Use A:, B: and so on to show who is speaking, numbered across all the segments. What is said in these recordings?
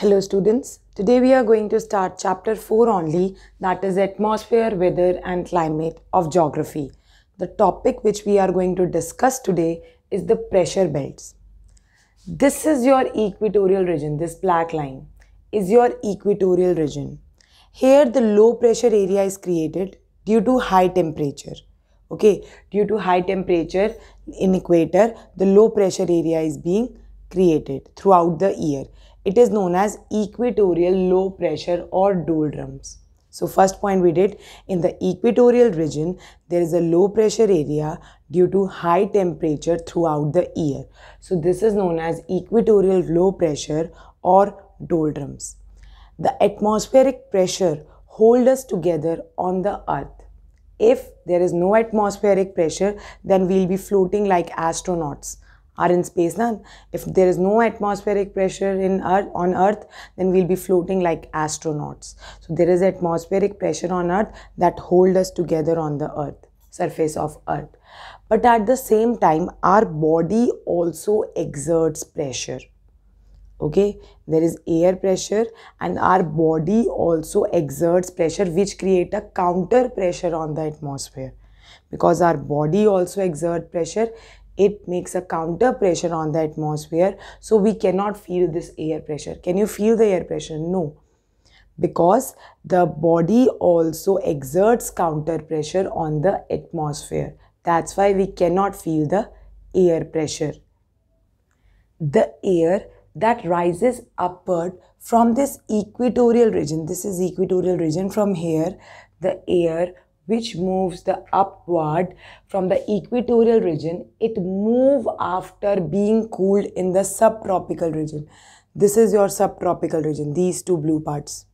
A: Hello students, today we are going to start chapter 4 only that is atmosphere, weather and climate of geography. The topic which we are going to discuss today is the pressure belts. This is your equatorial region, this black line is your equatorial region. Here the low pressure area is created due to high temperature. Okay, due to high temperature in equator, the low pressure area is being created throughout the year it is known as equatorial low pressure or doldrums. So first point we did, in the equatorial region, there is a low pressure area due to high temperature throughout the year. So this is known as equatorial low pressure or doldrums. The atmospheric pressure hold us together on the earth. If there is no atmospheric pressure, then we'll be floating like astronauts are in space now if there is no atmospheric pressure in earth on earth then we'll be floating like astronauts so there is atmospheric pressure on earth that hold us together on the earth surface of earth but at the same time our body also exerts pressure okay there is air pressure and our body also exerts pressure which create a counter pressure on the atmosphere because our body also exert pressure it makes a counter pressure on the atmosphere so we cannot feel this air pressure can you feel the air pressure no because the body also exerts counter pressure on the atmosphere that's why we cannot feel the air pressure the air that rises upward from this equatorial region this is equatorial region from here the air which moves the upward from the equatorial region, it move after being cooled in the subtropical region. This is your subtropical region, these two blue parts.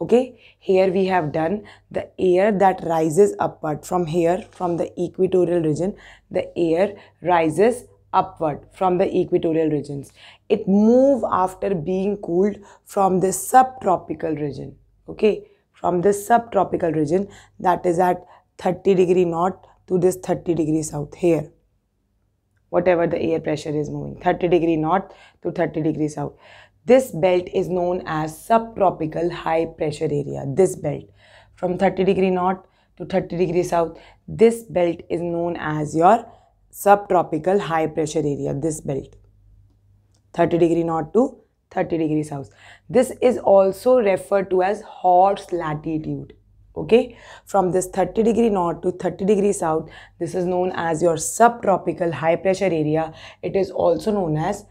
A: Okay, here we have done the air that rises upward from here, from the equatorial region, the air rises upward from the equatorial regions. It move after being cooled from the subtropical region. Okay, from this subtropical region that is at 30 degree north to this 30 degree south here whatever the air pressure is moving 30 degree north to 30 degree south this belt is known as subtropical high pressure area this belt from 30 degree north to 30 degree south this belt is known as your subtropical high pressure area this belt 30 degree north to 30 degrees south. This is also referred to as horse latitude. Okay, from this 30 degree north to 30 degree south, this is known as your subtropical high pressure area. It is also known as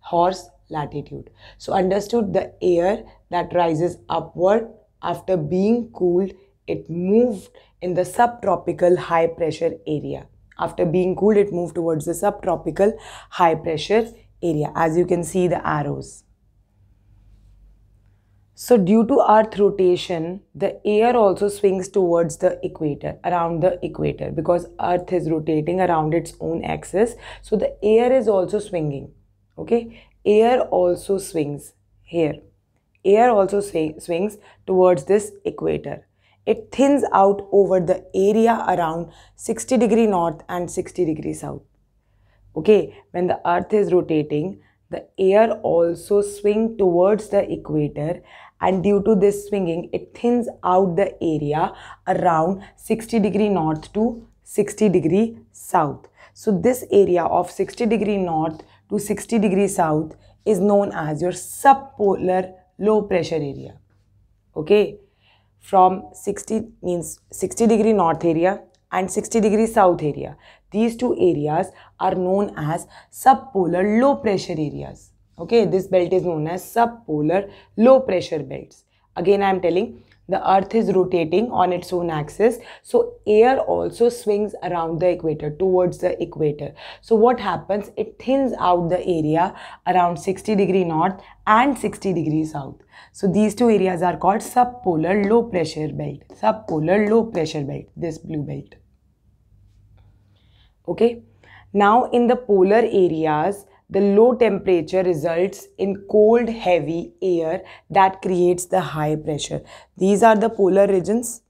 A: horse latitude. So understood the air that rises upward after being cooled, it moved in the subtropical high pressure area. After being cooled, it moved towards the subtropical high pressure area as you can see the arrows so due to earth rotation, the air also swings towards the equator, around the equator because earth is rotating around its own axis. So the air is also swinging. Okay. Air also swings here. Air also swings towards this equator. It thins out over the area around 60 degree north and 60 degree south. Okay. When the earth is rotating, the air also swing towards the equator and due to this swinging it thins out the area around 60 degree north to 60 degree south. So this area of 60 degree north to 60 degree south is known as your subpolar low pressure area. Okay, from 60 means 60 degree north area and 60 degree south area. These two areas are known as subpolar low pressure areas. Okay, this belt is known as subpolar low pressure belts. Again, I am telling the earth is rotating on its own axis so air also swings around the equator towards the equator so what happens it thins out the area around 60 degree north and 60 degree south so these two areas are called subpolar low pressure belt subpolar low pressure belt this blue belt okay now in the polar areas the low temperature results in cold heavy air that creates the high pressure these are the polar regions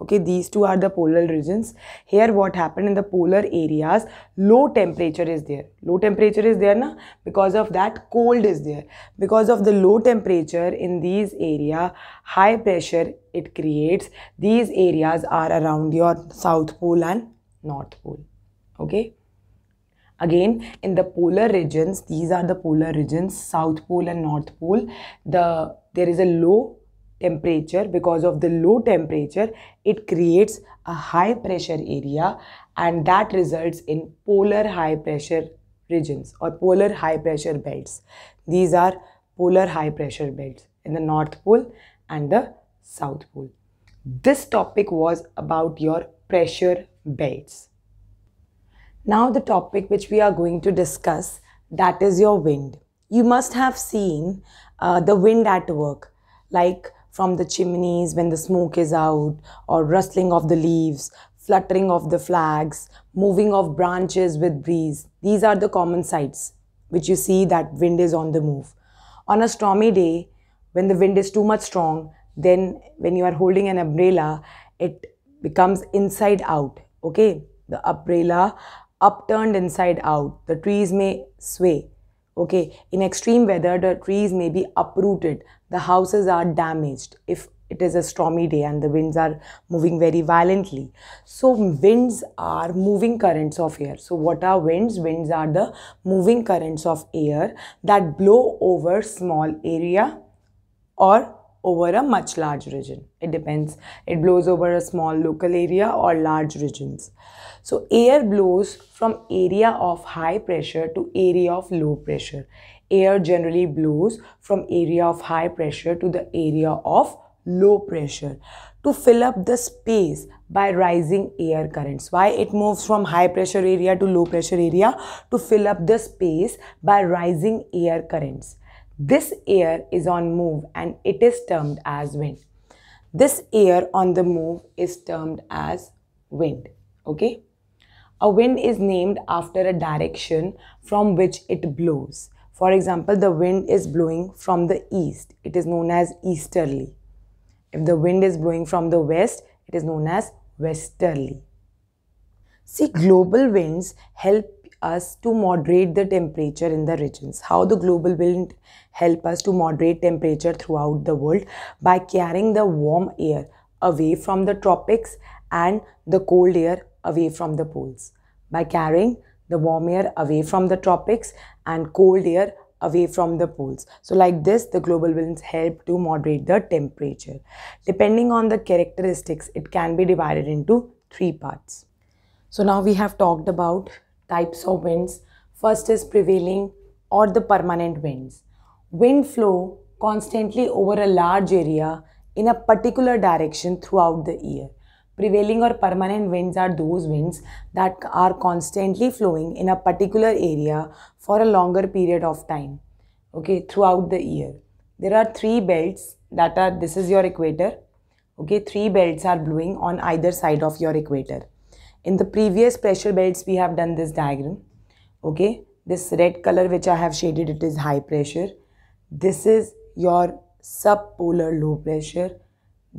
A: okay these two are the polar regions here what happened in the polar areas low temperature is there low temperature is there na because of that cold is there because of the low temperature in these area high pressure it creates these areas are around your south pole and north pole okay again in the polar regions these are the polar regions south pole and north pole the there is a low temperature because of the low temperature it creates a high pressure area and that results in polar high pressure regions or polar high pressure belts these are polar high pressure belts in the north pole and the south pole this topic was about your pressure belts now the topic which we are going to discuss that is your wind. You must have seen uh, the wind at work like from the chimneys when the smoke is out or rustling of the leaves, fluttering of the flags, moving of branches with breeze. These are the common sights which you see that wind is on the move. On a stormy day when the wind is too much strong then when you are holding an umbrella it becomes inside out okay the umbrella upturned inside out. The trees may sway. Okay, in extreme weather, the trees may be uprooted. The houses are damaged if it is a stormy day and the winds are moving very violently. So, winds are moving currents of air. So, what are winds? Winds are the moving currents of air that blow over small area or over a much large region. It depends. It blows over a small local area or large regions. So air blows from area of high pressure to area of low pressure. Air generally blows from area of high pressure to the area of low pressure to fill up the space by rising air currents. Why it moves from high pressure area to low pressure area to fill up the space by rising air currents. This air is on move and it is termed as wind. This air on the move is termed as wind. Okay. A wind is named after a direction from which it blows. For example, the wind is blowing from the east. It is known as easterly. If the wind is blowing from the west, it is known as westerly. See, global winds help us to moderate the temperature in the regions. How the global wind help us to moderate temperature throughout the world by carrying the warm air away from the tropics and the cold air away from the poles. By carrying the warm air away from the tropics and cold air away from the poles. So like this, the global winds help to moderate the temperature. Depending on the characteristics, it can be divided into three parts. So now we have talked about types of winds. First is prevailing or the permanent winds. Wind flow constantly over a large area in a particular direction throughout the year. Prevailing or permanent winds are those winds that are constantly flowing in a particular area for a longer period of time, okay, throughout the year. There are three belts that are, this is your equator, okay, three belts are blowing on either side of your equator in the previous pressure belts we have done this diagram okay this red color which I have shaded it is high pressure this is your subpolar low pressure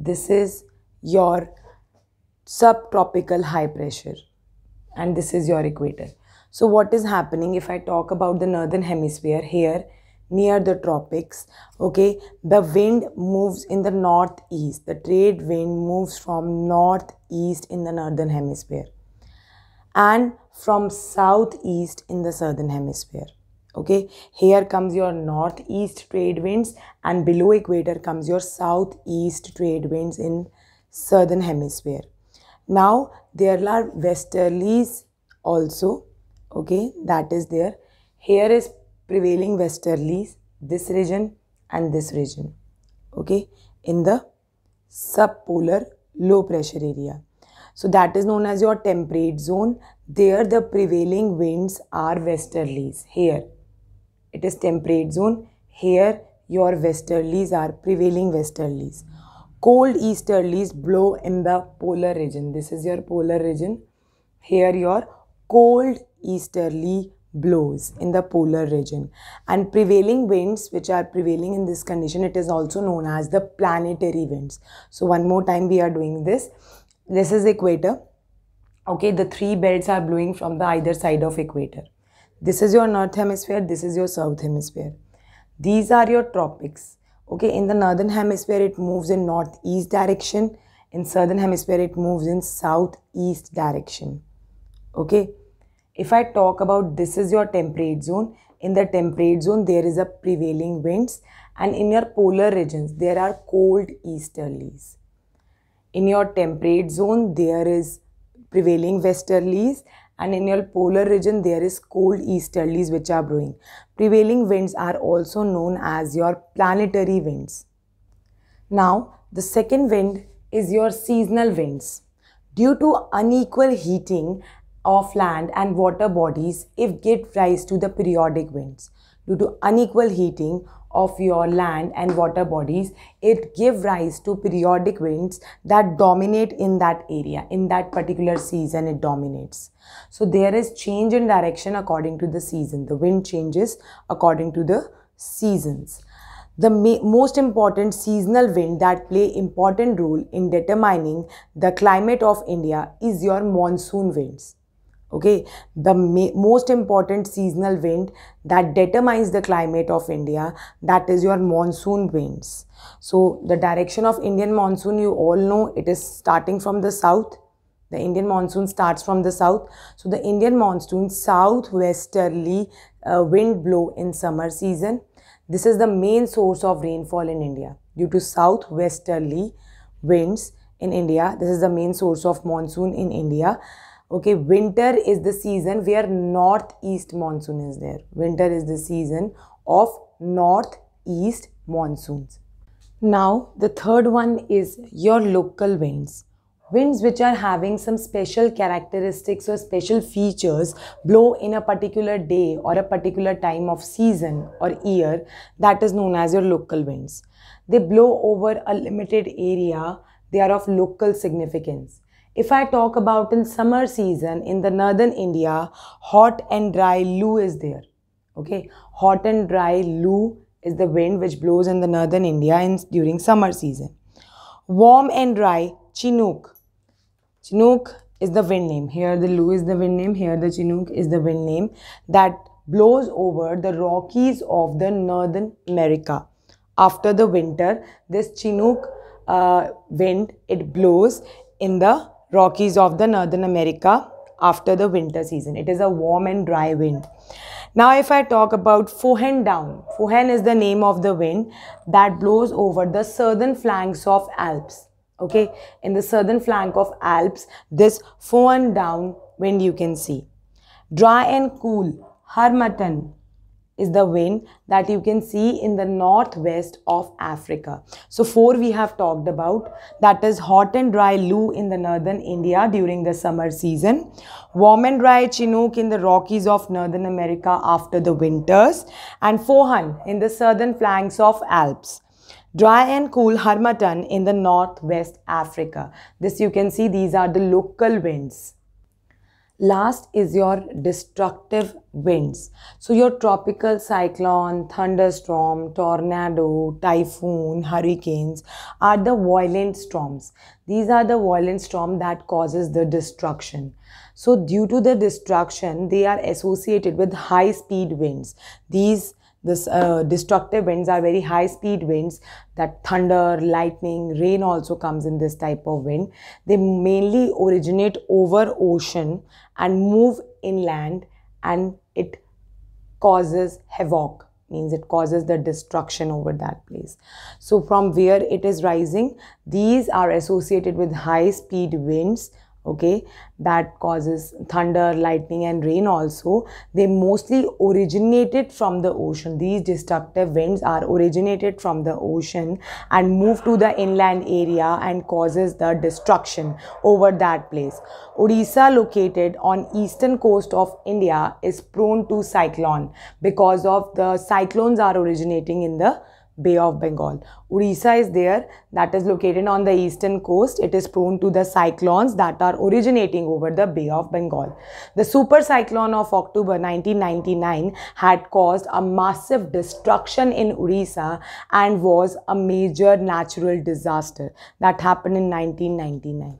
A: this is your subtropical high pressure and this is your equator so what is happening if I talk about the northern hemisphere here near the tropics okay the wind moves in the northeast the trade wind moves from northeast in the northern hemisphere and from southeast in the southern hemisphere okay here comes your northeast trade winds and below equator comes your southeast trade winds in southern hemisphere now there are westerlies also okay that is there here is prevailing westerlies this region and this region okay in the subpolar low pressure area so that is known as your temperate zone. There the prevailing winds are westerlies. Here it is temperate zone. Here your westerlies are prevailing westerlies. Cold easterlies blow in the polar region. This is your polar region. Here your cold easterly blows in the polar region and prevailing winds which are prevailing in this condition it is also known as the planetary winds so one more time we are doing this this is equator. Okay, the three belts are blowing from the either side of equator. This is your north hemisphere, this is your south hemisphere. These are your tropics. Okay, in the northern hemisphere it moves in northeast direction. In southern hemisphere it moves in southeast direction. Okay, if I talk about this is your temperate zone, in the temperate zone there is a prevailing winds and in your polar regions there are cold easterlies in your temperate zone there is prevailing westerlies and in your polar region there is cold easterlies which are brewing. Prevailing winds are also known as your planetary winds. Now the second wind is your seasonal winds. Due to unequal heating of land and water bodies, it gives rise to the periodic winds. Due to unequal heating of your land and water bodies, it give rise to periodic winds that dominate in that area. In that particular season, it dominates. So there is change in direction according to the season. The wind changes according to the seasons. The most important seasonal wind that play important role in determining the climate of India is your monsoon winds okay the most important seasonal wind that determines the climate of india that is your monsoon winds so the direction of indian monsoon you all know it is starting from the south the indian monsoon starts from the south so the indian monsoon southwesterly uh, wind blow in summer season this is the main source of rainfall in india due to southwesterly winds in india this is the main source of monsoon in india okay winter is the season where northeast monsoon is there winter is the season of northeast monsoons now the third one is your local winds winds which are having some special characteristics or special features blow in a particular day or a particular time of season or year that is known as your local winds they blow over a limited area they are of local significance if I talk about in summer season in the northern India, hot and dry lu is there. Okay, hot and dry lu is the wind which blows in the northern India in, during summer season. Warm and dry chinook. Chinook is the wind name. Here the lu is the wind name. Here the chinook is the wind name that blows over the Rockies of the northern America. After the winter, this chinook uh, wind it blows in the Rockies of the Northern America after the winter season. It is a warm and dry wind. Now if I talk about Fohen down, Fohen is the name of the wind that blows over the southern flanks of Alps. Okay, in the southern flank of Alps, this Fohen down wind you can see. Dry and cool, Harmattan, is the wind that you can see in the northwest of Africa. So four we have talked about that is hot and dry loo in the northern India during the summer season, warm and dry Chinook in the Rockies of Northern America after the winters and Fohan in the southern flanks of Alps dry and cool harmattan in the northwest africa this you can see these are the local winds Last is your destructive winds. So your tropical cyclone, thunderstorm, tornado, typhoon, hurricanes are the violent storms. These are the violent storm that causes the destruction. So due to the destruction, they are associated with high speed winds. These this uh, destructive winds are very high speed winds that thunder lightning rain also comes in this type of wind they mainly originate over ocean and move inland and it causes havoc means it causes the destruction over that place so from where it is rising these are associated with high speed winds okay that causes thunder lightning and rain also they mostly originated from the ocean these destructive winds are originated from the ocean and move to the inland area and causes the destruction over that place odisha located on eastern coast of india is prone to cyclone because of the cyclones are originating in the Bay of Bengal. Orissa is there, that is located on the eastern coast. It is prone to the cyclones that are originating over the Bay of Bengal. The super cyclone of October 1999 had caused a massive destruction in Orissa and was a major natural disaster that happened in 1999.